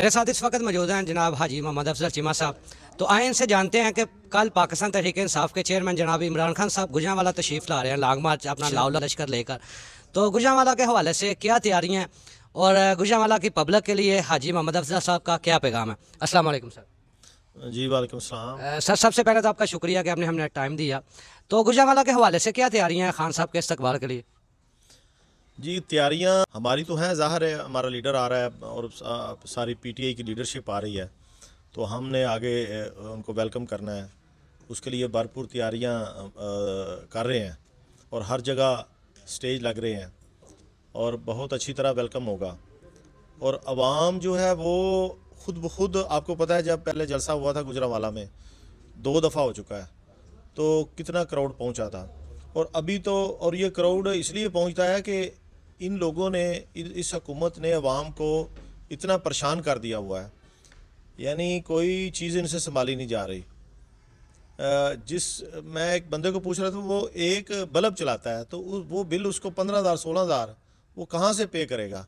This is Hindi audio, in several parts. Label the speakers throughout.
Speaker 1: मेरे साथ इस वक्त मौजूद हैं जनाब हाजी मोहम्मद अफजल चीमा साहब तो आए इनसे जानते हैं कि कल पाकिस्तान तहरीक इंसाफ के चेयरमैन जनाब इमरान खान साहब गुजरावाला तशरीफ़ ला रहे हैं लॉन्ग मार्च अपना अच्छा। लाउला लश्कर लेकर तो गुजरावाला के हवाले से क्या तैयारियाँ हैं और गुजरावाला की पब्लिक के लिए हाजी मोहम्मद अफजल साहब का क्या पैगाम है असल सर
Speaker 2: जी वालेकुम सर
Speaker 1: सबसे पहले तो आपका शुक्रिया कि आपने हमने टाइम दिया तो गुजरावाला के हवाले से क्या तैयारियाँ हैं खान साहब के इस्तबाल के लिए
Speaker 2: जी तैयारियां हमारी तो हैं ज़ाहिर है हमारा लीडर आ रहा है और सारी पीटीआई की लीडरशिप आ रही है तो हमने आगे उनको वेलकम करना है उसके लिए भरपूर तैयारियां कर रहे हैं और हर जगह स्टेज लग रहे हैं और बहुत अच्छी तरह वेलकम होगा और आवाम जो है वो खुद ब खुद आपको पता है जब पहले जलसा हुआ था गुजरावाला में दो दफ़ा हो चुका है तो कितना क्राउड पहुँचा था और अभी तो और ये क्राउड इसलिए पहुंचता है कि इन लोगों ने इस हकूमत ने अवाम को इतना परेशान कर दिया हुआ है यानी कोई चीज़ इनसे संभाली नहीं जा रही जिस मैं एक बंदे को पूछ रहा था वो एक बल्ब चलाता है तो वो बिल उसको पंद्रह हज़ार सोलह हज़ार वो कहाँ से पे करेगा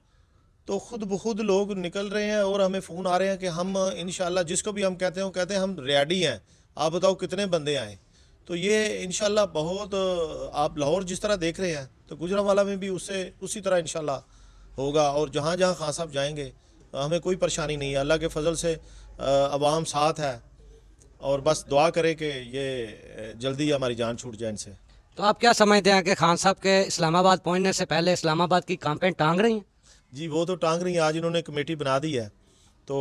Speaker 2: तो ख़ुद ब खुद लोग निकल रहे हैं और हमें फ़ोन आ रहे हैं कि हम इन जिसको भी हम कहते हैं वो कहते हैं हम रेडी हैं आप बताओ कितने बंदे आएँ तो ये इन बहुत आप लाहौर जिस तरह देख रहे हैं तो गुजरावाला में भी उससे उसी तरह इन होगा और जहाँ जहाँ खान साहब जाएंगे हमें कोई परेशानी नहीं है अल्लाह के फजल से आवाम साथ है और बस दुआ करें कि ये जल्दी हमारी जान छूट जाए इनसे
Speaker 1: तो आप क्या समझते हैं कि खान साहब के इस्लामाबाद पहुंचने से पहले
Speaker 2: इस्लामाबाद की कांपें टांग रही हैं जी वो तो टांग रही हैं आज इन्होंने कमेटी बना दी है तो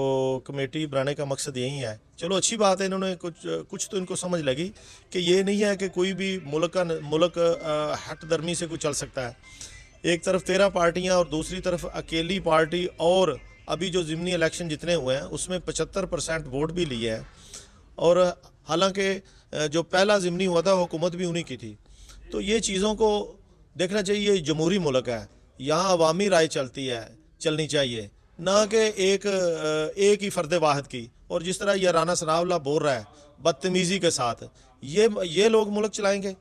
Speaker 2: कमेटी बनाने का मकसद यही है चलो अच्छी बात है इन्होंने कुछ कुछ तो इनको समझ लगी कि ये नहीं है कि कोई भी मुल्क का मुल्क हट दर्मी से कुछ चल सकता है एक तरफ तेरह पार्टियां और दूसरी तरफ अकेली पार्टी और अभी जो ज़िमनी इलेक्शन जितने हुए हैं उसमें पचहत्तर परसेंट वोट भी लिए हैं और हालांकि जो पहला ज़िमनी हुआ था हुकूमत भी उन्हीं की थी तो ये चीज़ों को देखना चाहिए जमहूरी मुल्क है यहाँ अवामी राय चलती है चलनी चाहिए ना कि एक एक ही फर्द वाहद की और जिस तरह यह राना सनावला बोल रहा है बदतमीज़ी के साथ ये ये लोग मुल्क चलाएंगे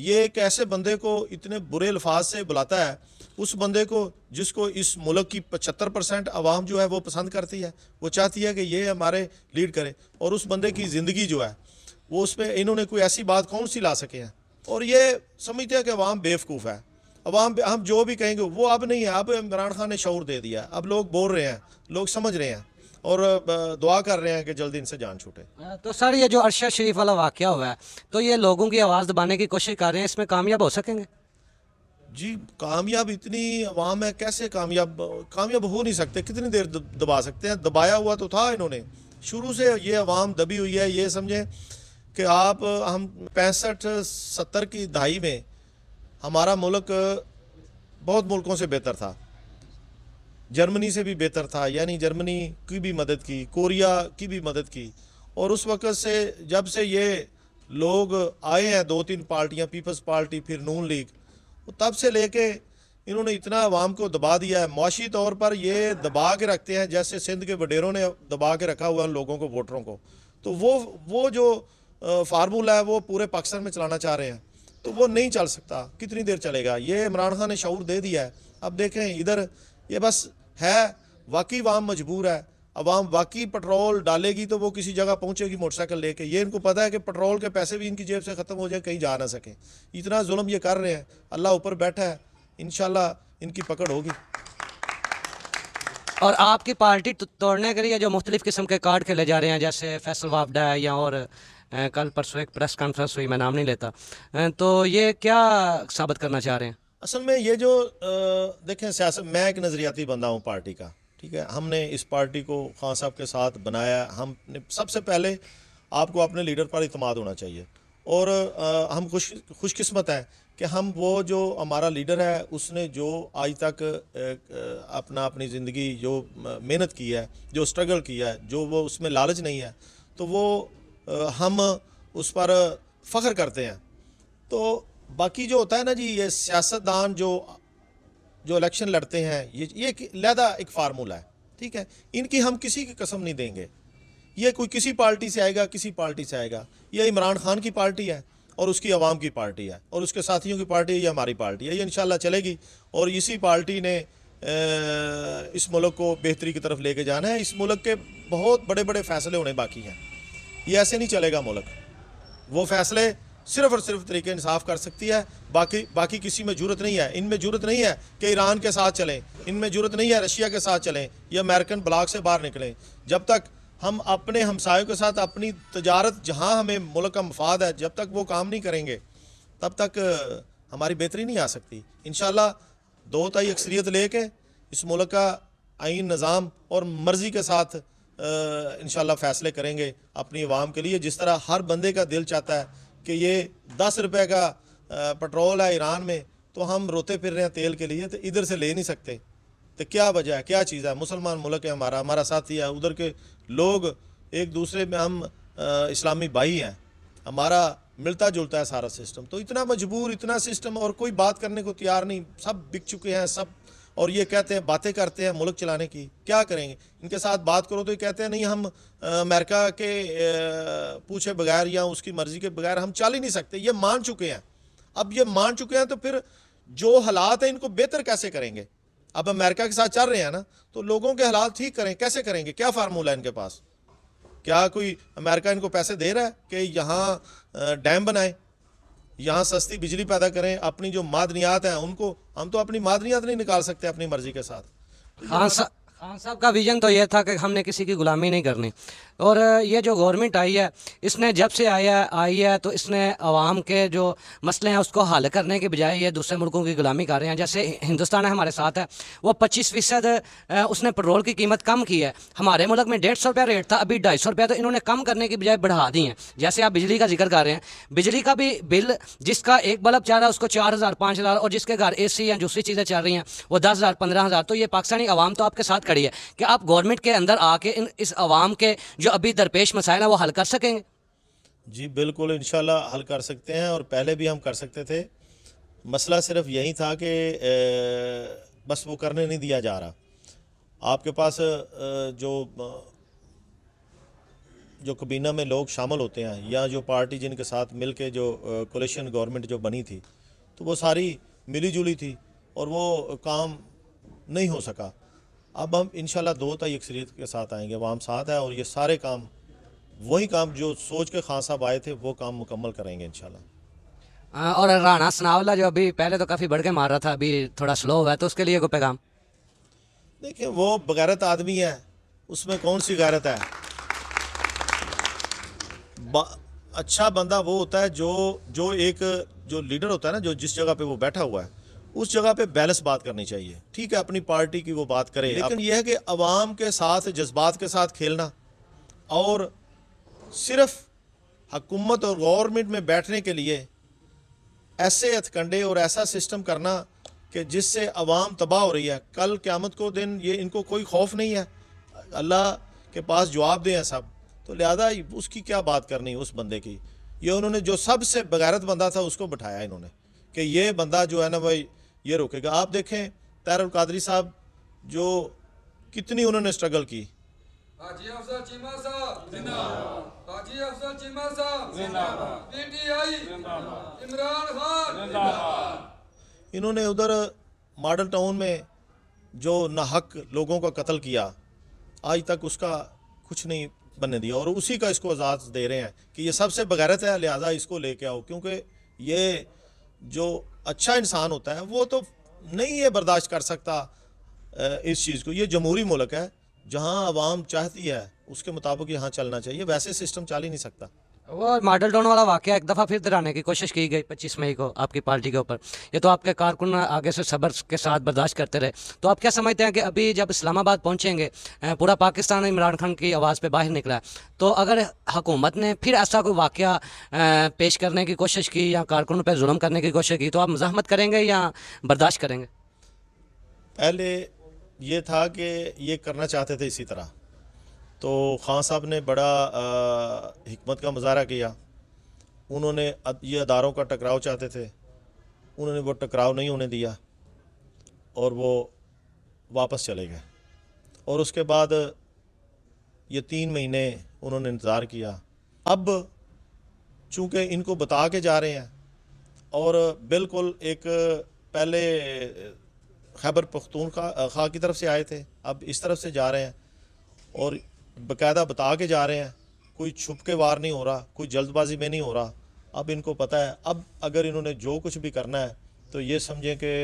Speaker 2: ये एक ऐसे बंदे को इतने बुरे अल्फाज से बुलाता है उस बंदे को जिसको इस मुल्क की पचहत्तर परसेंट आवाम जो है वो पसंद करती है वो चाहती है कि ये हमारे लीड करे और उस बंदे की ज़िंदगी जो है वो उस पर इन्होंने कोई ऐसी बात कौन सी ला सके हैं और ये समझते हैं कि अवाम बेवकूफ़ है अवाम हम जो भी कहेंगे वो अब नहीं है अब इमरान खान ने शौर दे दिया अब लोग बोल रहे हैं लोग समझ रहे हैं और दुआ कर रहे हैं कि जल्दी इनसे जान छूटे
Speaker 1: तो सर ये जो अरशद शरीफ वाला वाक़ हुआ है तो ये लोगों की आवाज़ दबाने की कोशिश कर रहे हैं इसमें कामयाब हो सकेंगे
Speaker 2: जी कामयाब इतनी अवाम है कैसे कामयाब कामयाब हो नहीं सकते कितनी देर दबा सकते हैं दबाया हुआ तो था इन्होंने शुरू से ये अवाम दबी हुई है ये समझें कि आप हम पैंसठ सत्तर की दहाई में हमारा मुल्क बहुत मुल्कों से बेहतर था जर्मनी से भी बेहतर था यानी जर्मनी की भी मदद की कोरिया की भी मदद की और उस वक़्त से जब से ये लोग आए हैं दो तीन पार्टियां पीपल्स पार्टी फिर नून लीग तब से लेके इन्होंने इतना आवाम को दबा दिया है मुशी तौर पर ये दबा के रखते हैं जैसे सिंध के वडेरों ने दबा के रखा हुआ है लोगों को वोटरों को तो वो वो जो फार्मूला है वो पूरे पाकिस्तान में चलाना चाह रहे हैं तो वो नहीं चल सकता कितनी देर चलेगा ये इमरान खान ने शूर दे दिया है अब देखें इधर ये बस है वाकई वाम मजबूर है अवाम वाकई पेट्रोल डालेगी तो वो किसी जगह पहुंचेगी मोटरसाइकिल लेके ये इनको पता है कि पेट्रोल के पैसे भी इनकी जेब से ख़त्म हो जाए कहीं जा ना सकें इतना जुल्म ये कर रहे हैं अल्लाह ऊपर बैठा है इन इनकी पकड़ होगी और आपकी पार्टी तोड़ने के
Speaker 1: लिए जो मुख्तलिफ़ किस्म के कार्ड खेले जा रहे हैं जैसे फैसल वापडा है या और कल परसों एक प्रेस कॉन्फ्रेंस हुई मैं नाम नहीं लेता तो ये क्या साबित करना चाह रहे हैं
Speaker 2: असल में ये जो देखें सियासत मैं एक नज़रियाती बंदा हूँ पार्टी का ठीक है हमने इस पार्टी को खान साहब के साथ बनाया हमने सबसे पहले आपको अपने लीडर पर अतमाद होना चाहिए और आ, हम खुश खुशकस्मत हैं कि हम वो जो हमारा लीडर है उसने जो आज तक अपना अपनी ज़िंदगी जो मेहनत की है जो स्ट्रगल किया है जो वो उसमें लालच नहीं है तो वो हम उस पर फ़ख्र करते हैं तो बाकी जो होता है ना जी ये सियासतदान जो जो इलेक्शन लड़ते हैं ये ये लहदा एक फार्मूला है ठीक है इनकी हम किसी की कसम नहीं देंगे ये कोई किसी पार्टी से आएगा किसी पार्टी से आएगा ये इमरान खान की पार्टी है और उसकी आवाम की पार्टी है और उसके साथियों की पार्टी है ये हमारी पार्टी है ये इन चलेगी और इसी पार्टी ने इस मुल्क को बेहतरी की तरफ लेके जाना है इस मुल्क के बहुत बड़े बड़े फैसले होने बाकी हैं ये ऐसे नहीं चलेगा मुल्क वो फैसले सिर्फ और सिर्फ तरीके इंसाफ कर सकती है बाकी बाकी किसी में जरूरत नहीं है इनमें जरूरत नहीं है कि ईरान के साथ चलें इनमें जरूरत नहीं है रशिया के साथ चलें या अमेरिकन ब्लाक से बाहर निकलें जब तक हम अपने हमसायों के साथ अपनी तजारत जहाँ हमें मुल्क का मफाद है जब तक वो काम नहीं करेंगे तब तक हमारी बेहतरी नहीं आ सकती इन दो तई अक्सरियत ले के इस मुल्क का आइन निज़ाम और मर्ज़ी के साथ इन फैसले करेंगे अपनी आवाम के लिए जिस तरह हर बंदे का दिल चाहता है कि ये दस रुपये का पेट्रोल है ईरान में तो हम रोते फिर रहे हैं तेल के लिए तो इधर से ले नहीं सकते तो क्या वजह है क्या चीज़ है मुसलमान मुल्क है हमारा हमारा साथी है उधर के लोग एक दूसरे में हम इस्लामी भाई हैं हमारा मिलता जुलता है सारा सिस्टम तो इतना मजबूर इतना सिस्टम और कोई बात करने को तैयार नहीं सब बिक चुके हैं सब और ये कहते हैं बातें करते हैं मुल्क चलाने की क्या करेंगे इनके साथ बात करो तो ये कहते हैं नहीं हम अमेरिका के पूछे बगैर या उसकी मर्ज़ी के बगैर हम चल ही नहीं सकते ये मान चुके हैं अब ये मान चुके हैं तो फिर जो हालात हैं इनको बेहतर कैसे करेंगे अब अमेरिका के साथ चल रहे हैं ना तो लोगों के हालात ठीक करें कैसे करेंगे क्या फार्मूला है इनके पास क्या कोई अमेरिका इनको पैसे दे रहा है कि यहाँ डैम बनाए यहाँ सस्ती बिजली पैदा करें अपनी जो मादनियात हैं उनको हम तो अपनी मादनियात नहीं निकाल सकते अपनी मर्जी के साथ हाँ सर खान साहब का विजन तो यह था कि हमने किसी
Speaker 1: की गुलामी नहीं करनी और ये जो गवर्नमेंट आई है इसने जब से आया आई है तो इसने आवाम के जो मसले हैं उसको हल करने के बजाय ये दूसरे मुल्कों की गुलामी कर रहे हैं जैसे हिंदुस्तान है हमारे साथ है वो पच्चीस फ़ीसद उसने पेट्रोल की कीमत कम की है हमारे मुल्क में डेढ़ सौ रुपया रेट था अभी ढाई सौ रुपया तो इन्होंने कम करने की बजाय बढ़ा दी हैं जैसे आप बिजली का जिक्र कर रहे हैं बिजली का भी बिल जिसका एक बल्ब चल रहा है उसको चार हज़ार पाँच हज़ार और जिसके घर ए सी या दूसरी चीज़ें चल रही हैं वो दस हज़ार पंद्रह हज़ार तो ये पाकिस्तानी आवाम तो आपके साथ खड़ी है कि आप गवर्नमेंट के अंदर आके इन इस आवाम के जो अभी दरपेश मसाइल हैं वो हल कर सकेंगे
Speaker 2: जी बिल्कुल इन हल कर सकते हैं और पहले भी हम कर सकते थे मसला सिर्फ यही था कि बस वो करने नहीं दिया जा रहा आपके पास जो जो कबीना में लोग शामिल होते हैं या जो पार्टी जिनके साथ मिल के जो कोलेशन गवर्नमेंट जो बनी थी तो वो सारी मिली जुली थी और वो काम नहीं हो सका अब हम इन दो तय अक्सरीत के साथ आएंगे वाम साथ है और ये सारे काम वही काम जो सोच के खान साहब आए थे वो काम मुकम्मल करेंगे इन
Speaker 1: और राणा सनावला जो अभी पहले तो काफ़ी बढ़ के मार रहा था अभी थोड़ा स्लो हुआ है तो उसके लिए कोई पैगाम
Speaker 2: देखिए वो बगैरत आदमी है उसमें कौन सी गैरत है अच्छा बंदा वो होता है जो जो एक जो लीडर होता है ना जो जिस जगह पे वो बैठा हुआ है उस जगह पे बैलेंस बात करनी चाहिए ठीक है अपनी पार्टी की वो बात करे लेकिन यह है कि अवाम के साथ जज्बात के साथ खेलना और सिर्फ हकूमत और गवर्नमेंट में बैठने के लिए ऐसे हथकंडे और ऐसा सिस्टम करना कि जिससे अवाम तबाह हो रही है कल क़्यामत को दिन ये इनको कोई खौफ नहीं है अल्लाह के पास जवाब दें सब तो लिहाजा उसकी क्या बात करनी उस बंदे की ये उन्होंने जो सबसे बगैरत बंदा था उसको बिठाया इन्होंने कि ये बंदा जो है ना भाई ये रोकेगा आप देखें तैर कादरी साहब जो कितनी उन्होंने स्ट्रगल की इन्होंने उधर मॉडल टाउन में जो नाहक लोगों का कत्ल किया आज तक उसका कुछ नहीं बनने दिया और उसी का इसको आज़ाद दे रहे हैं कि ये सबसे बगैरत है लिहाजा इसको लेके आओ क्योंकि ये जो अच्छा इंसान होता है वो तो नहीं ये बर्दाश्त कर सकता इस चीज़ को ये जमहूरी मुल्क है जहाँ आवाम चाहती है उसके मुताबिक यहाँ चलना चाहिए वैसे सिस्टम चल ही नहीं सकता
Speaker 1: वो मॉडल टाउन वाला वाक़ एक दफ़ा फिर दोहराने की कोशिश की गई पच्चीस मई को आपकी पार्टी के ऊपर ये तो आपके कारकुन आगे से सबर के साथ बर्दाश्त करते रहे तो आप क्या समझते हैं कि अभी जब इस्लामाबाद पहुँचेंगे पूरा पाकिस्तान इमरान खान की आवाज़ पर बाहर निकला तो अगर हुकूमत ने फिर ऐसा कोई वाक़ पेश करने की कोशिश की या कारकुनों पर म करने की कोशिश की तो आप मजामत करेंगे या बर्दाश्त करेंगे
Speaker 2: पहले ये था कि ये करना चाहते थे इसी तरह तो खान साहब ने बड़ा हमत का मुजाहरा किया उन्होंने ये अदारों का टकराव चाहते थे उन्होंने वो टकराव नहीं होने दिया और वो वापस चले गए और उसके बाद ये तीन महीने उन्होंने इंतज़ार किया अब चूँकि इनको बता के जा रहे हैं और बिल्कुल एक पहले खैबर पख्तूनखा खा की तरफ से आए थे अब इस तरफ से जा रहे हैं और बकायदा बता के जा रहे हैं कोई छुप के वार नहीं हो रहा कोई जल्दबाजी में नहीं हो रहा अब इनको पता है अब अगर इन्होंने जो कुछ भी करना है तो ये समझें कि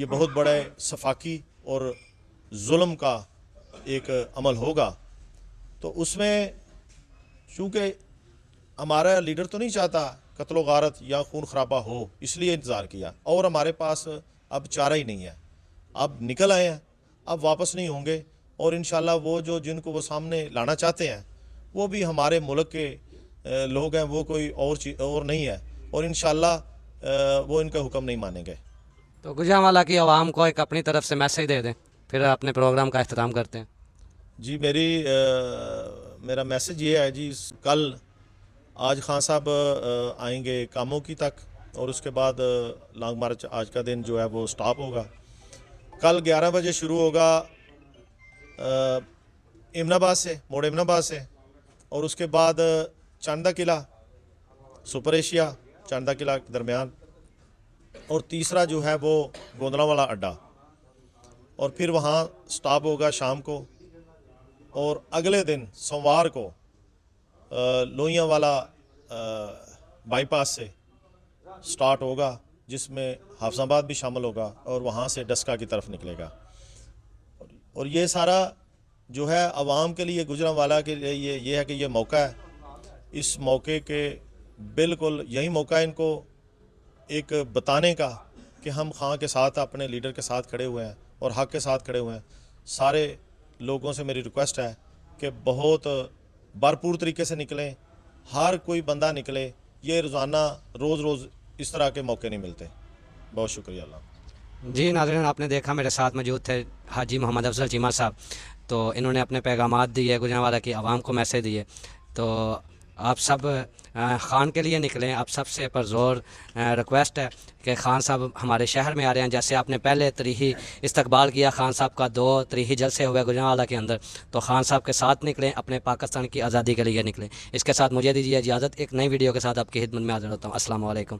Speaker 2: ये बहुत बड़े सफाकी और जुल्म का एक अमल होगा तो उसमें चूँकि हमारा लीडर तो नहीं चाहता कत्लो गारत या खून खराबा हो इसलिए इंतज़ार किया और हमारे पास अब चारा ही नहीं है अब निकल आए हैं अब वापस नहीं होंगे और इन वो जो जिनको वो सामने लाना चाहते हैं वो भी हमारे मुल्क के लोग हैं वो कोई और चीज और नहीं है और इन वो इनका हुक्म नहीं मानेंगे तो
Speaker 1: गुजरावाला की आवाम को एक अपनी तरफ से मैसेज दे दें फिर अपने प्रोग्राम का अहतराम करते हैं
Speaker 2: जी मेरी आ, मेरा मैसेज ये है जी कल आज खान साहब आएंगे कामों की तक और उसके बाद लॉन्ग मार्च आज का दिन जो है वो स्टॉप होगा कल 11 बजे शुरू होगा इमनाबाद से मोड़ इमनाबाद से और उसके बाद चांदा किला सुपर एशिया चांदा किला के दरमियान और तीसरा जो है वो गोंदला वाला अड्डा और फिर वहाँ स्टॉप होगा शाम को और अगले दिन सोमवार को लोहिया वाला बाईपास से स्टार्ट होगा जिसमें हाफजाबाद भी शामिल होगा और वहाँ से डस्का की तरफ निकलेगा और ये सारा जो है आवाम के लिए गुजरा वाला के लिए ये ये है कि ये मौका है इस मौके के बिल्कुल यही मौका है इनको एक बताने का कि हम खां के साथ अपने लीडर के साथ खड़े हुए हैं और हक के साथ खड़े हुए हैं सारे लोगों से मेरी रिक्वेस्ट है कि बहुत भरपूर तरीके से निकलें हर कोई बंदा निकले ये रोज़ाना रोज़ रोज़ इस तरह के मौके नहीं मिलते बहुत शुक्रिया अल्लाह
Speaker 1: जी नाजरन आपने देखा मेरे साथ मौजूद थे हाजी मोहम्मद अफजल चीमा साहब तो इन्होंने अपने पैगाम दिए गुजरावाला की आवाम को मैसेज दिए तो आप सब खान के लिए निकलें आप सब से पर ज़ोर रिक्वेस्ट है कि खान साहब हमारे शहर में आ रहे हैं जैसे आपने पहले तरीही इस्तकबाल किया खान साहब का दो तरीही जलसे हुए गुजरावाला के अंदर तो खान साहब के साथ निकलें अपने पाकिस्तान की आज़ादी के लिए निकलें इसके साथ मुझे दीजिए इजाज़त एक नई वीडियो के साथ आपकी खिदमत में हाजिर होता हूँ असलम